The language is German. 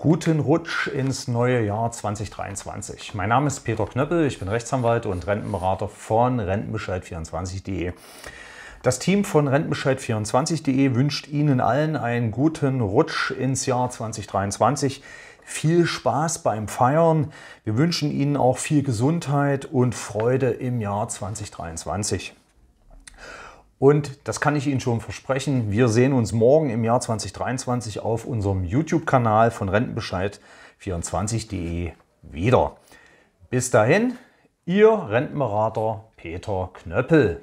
Guten Rutsch ins neue Jahr 2023. Mein Name ist Peter Knöppel, ich bin Rechtsanwalt und Rentenberater von rentenbescheid24.de. Das Team von rentenbescheid24.de wünscht Ihnen allen einen guten Rutsch ins Jahr 2023. Viel Spaß beim Feiern. Wir wünschen Ihnen auch viel Gesundheit und Freude im Jahr 2023. Und das kann ich Ihnen schon versprechen. Wir sehen uns morgen im Jahr 2023 auf unserem YouTube-Kanal von Rentenbescheid24.de wieder. Bis dahin, Ihr Rentenberater Peter Knöppel.